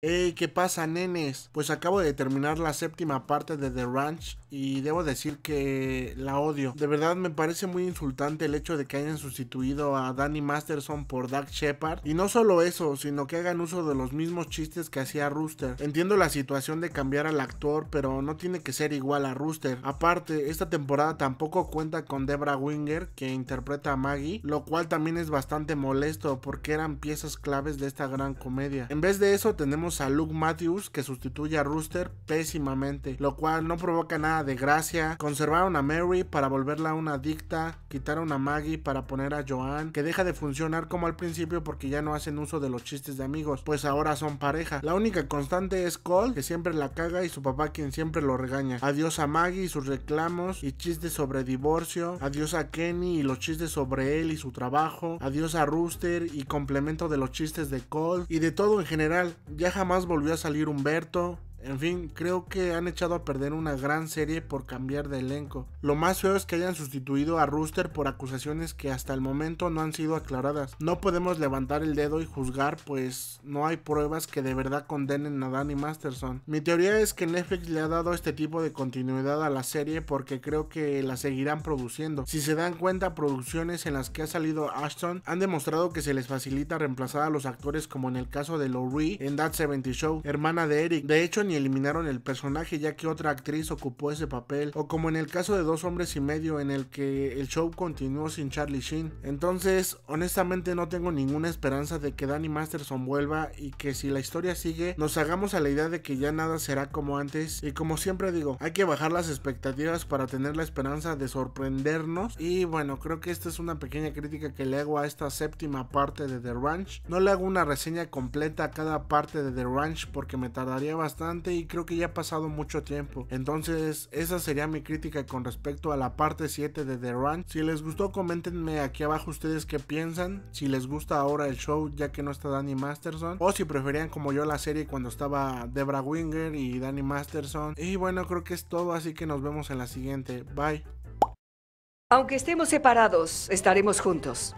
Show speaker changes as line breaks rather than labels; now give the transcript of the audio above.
Hey, ¿qué pasa, nenes? Pues acabo de terminar la séptima parte de The Ranch y debo decir que la odio. De verdad me parece muy insultante el hecho de que hayan sustituido a Danny Masterson por Doug Shepard. Y no solo eso, sino que hagan uso de los mismos chistes que hacía Rooster. Entiendo la situación de cambiar al actor, pero no tiene que ser igual a Rooster. Aparte, esta temporada tampoco cuenta con Debra Winger, que interpreta a Maggie, lo cual también es bastante molesto porque eran piezas claves de esta gran comedia. En vez de eso tenemos a Luke Matthews que sustituye a Rooster pésimamente, lo cual no provoca nada de gracia. Conservaron a Mary para volverla una adicta, quitaron a Maggie para poner a Joan, que deja de funcionar como al principio porque ya no hacen uso de los chistes de amigos, pues ahora son pareja. La única constante es Cole, que siempre la caga y su papá quien siempre lo regaña. Adiós a Maggie y sus reclamos y chistes sobre divorcio, adiós a Kenny y los chistes sobre él y su trabajo, adiós a Rooster y complemento de los chistes de Cole y de todo en general. Ya jamás volvió a salir Humberto. En fin, creo que han echado a perder una gran serie por cambiar de elenco. Lo más feo es que hayan sustituido a Rooster por acusaciones que hasta el momento no han sido aclaradas. No podemos levantar el dedo y juzgar, pues no hay pruebas que de verdad condenen a Danny Masterson. Mi teoría es que Netflix le ha dado este tipo de continuidad a la serie porque creo que la seguirán produciendo. Si se dan cuenta, producciones en las que ha salido Ashton han demostrado que se les facilita reemplazar a los actores como en el caso de Lowry en That 70 Show, hermana de Eric. De hecho, ni eliminaron el personaje ya que otra actriz ocupó ese papel, o como en el caso de Dos Hombres y Medio en el que el show continuó sin Charlie Sheen. Entonces, honestamente no tengo ninguna esperanza de que Danny Masterson vuelva y que si la historia sigue, nos hagamos a la idea de que ya nada será como antes. Y como siempre digo, hay que bajar las expectativas para tener la esperanza de sorprendernos. Y bueno, creo que esta es una pequeña crítica que le hago a esta séptima parte de The Ranch. No le hago una reseña completa a cada parte de The Ranch porque me tardaría bastante y creo que ya ha pasado mucho tiempo. Entonces, esa sería mi crítica con respecto a la parte 7 de The Run. Si les gustó, coméntenme aquí abajo ustedes qué piensan. Si les gusta ahora el show, ya que no está Danny Masterson. O si preferían como yo la serie cuando estaba Debra Winger y Danny Masterson. Y bueno, creo que es todo, así que nos vemos en la siguiente. Bye. Aunque estemos separados, estaremos juntos.